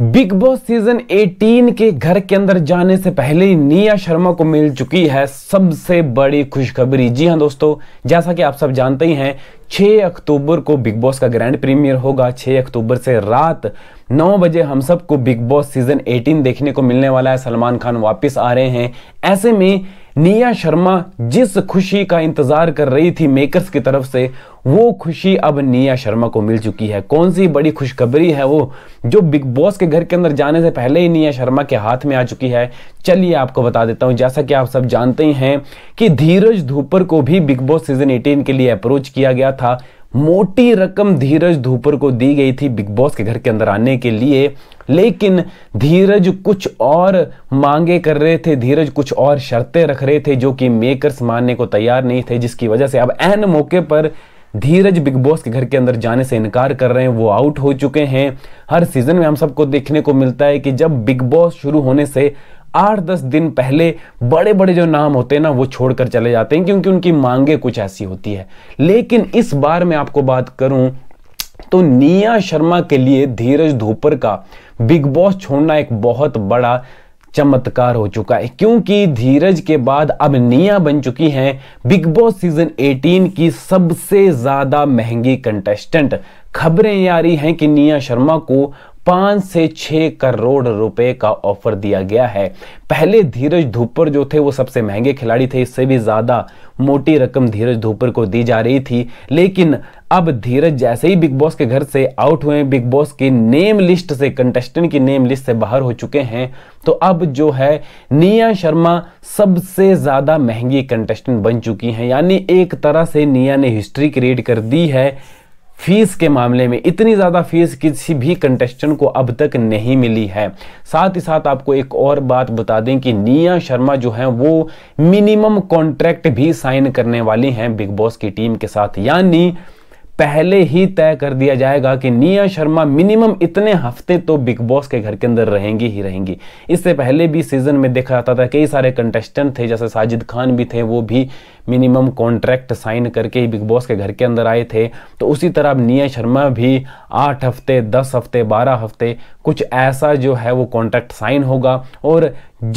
big boss season 18 के घर के अंदर जाने से पहले ही निया शर्मा को मिल चुकी है सबसे बड़ी खुशखबरी जी हाँ दोस्तों जैसा कि आप सब जानते ही हैं 6 अक्टूबर को बिग बॉस का ग्रैंड प्रीमियर होगा 6 अक्टूबर से रात 9 बजे हम सबको बिग बॉस सीजन 18 देखने को मिलने वाला है सलमान खान वापस आ रहे हैं ऐसे में निया शर्मा जिस खुशी का इंतज़ार कर रही थी मेकर्स की तरफ से वो खुशी अब निया शर्मा को मिल चुकी है कौन सी बड़ी खुशखबरी है वो जो बिग बॉस के घर के अंदर जाने से पहले ही निया शर्मा के हाथ में आ चुकी है चलिए आपको बता देता हूँ जैसा कि आप सब जानते ही हैं कि धीरज धूपर को भी बिग बॉस सीजन 18 के लिए अप्रोच किया गया था मोटी रकम धीरज धूपर को दी गई थी बिग बॉस के घर के अंदर आने के लिए लेकिन धीरज कुछ और मांगे कर रहे थे धीरज कुछ और शर्तें रख रहे थे जो कि मेकर्स मानने को तैयार नहीं थे जिसकी वजह से अब एन मौके पर धीरज बिग बॉस के घर के अंदर जाने से इनकार कर रहे हैं वो आउट हो चुके हैं हर सीजन में हम सबको देखने को मिलता है कि जब बिग बॉस शुरू होने से आठ दस दिन पहले बड़े बड़े जो नाम होते हैं ना वो छोड़कर चले जाते हैं क्योंकि उनकी मांगे कुछ ऐसी होती है लेकिन इस बार मैं आपको बात करूं तो निया शर्मा के लिए धीरज धोपर का बिग बॉस छोड़ना एक बहुत बड़ा चमत्कार हो चुका है क्योंकि धीरज के बाद अब निया बन चुकी हैं बिग बॉस सीजन 18 की सबसे ज़्यादा महंगी कंटेस्टेंट खबरें आ रही हैं कि निया शर्मा को पाँच से छह करोड़ रुपए का ऑफर दिया गया है पहले धीरज धूपर जो थे वो सबसे महंगे खिलाड़ी थे इससे भी ज़्यादा मोटी रकम धीरज धूपर को दी जा रही थी लेकिन अब धीरज जैसे ही बिग बॉस के घर से आउट हुए बिग बॉस की नेम लिस्ट से कंटेस्टेंट की नेम लिस्ट से बाहर हो चुके हैं तो अब जो है निया शर्मा सबसे ज़्यादा महंगी कंटेस्टेंट बन चुकी हैं यानी एक तरह से निया ने हिस्ट्री क्रिएट कर दी है फीस के मामले में इतनी ज़्यादा फीस किसी भी कंटेस्टेंट को अब तक नहीं मिली है साथ ही साथ आपको एक और बात बता दें कि निया शर्मा जो है वो मिनिमम कॉन्ट्रैक्ट भी साइन करने वाली हैं बिग बॉस की टीम के साथ यानी पहले ही तय कर दिया जाएगा कि निया शर्मा मिनिमम इतने हफ्ते तो बिग बॉस के घर के अंदर रहेंगी ही रहेंगी इससे पहले भी सीजन में देखा जाता था कई सारे कंटेस्टेंट थे जैसे साजिद खान भी थे वो भी मिनिमम कॉन्ट्रैक्ट साइन करके ही बिग बॉस के घर के अंदर आए थे तो उसी तरह अब निया शर्मा भी आठ हफ्ते दस हफ्ते बारह हफ्ते कुछ ऐसा जो है वो कॉन्ट्रैक्ट साइन होगा और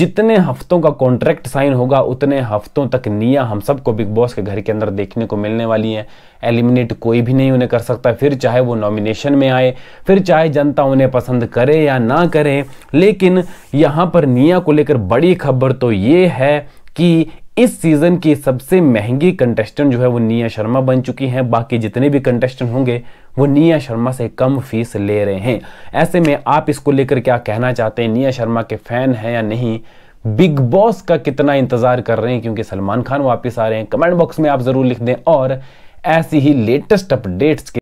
जितने हफ्तों का कॉन्ट्रैक्ट साइन होगा उतने हफ्तों तक निया हम सबको बिग बॉस के घर के अंदर देखने को मिलने वाली है एलिमिनेट कोई भी नहीं उन्हें कर सकता फिर चाहे वो नॉमिनेशन में आए फिर चाहे जनता उन्हें पसंद करे या ना करे लेकिन यहाँ पर निया को लेकर बड़ी खबर तो ये है कि इस सीज़न की सबसे महंगी कंटेस्टेंट जो है वो निया शर्मा बन चुकी हैं बाकी जितने भी कंटेस्टेंट होंगे वो निया शर्मा से कम फीस ले रहे हैं ऐसे में आप इसको लेकर क्या कहना चाहते हैं निया शर्मा के फ़ैन हैं या नहीं बिग बॉस का कितना इंतज़ार कर रहे हैं क्योंकि सलमान खान वापिस आ रहे हैं कमेंट बॉक्स में आप ज़रूर लिख दें और ऐसी ही लेटेस्ट अपडेट्स के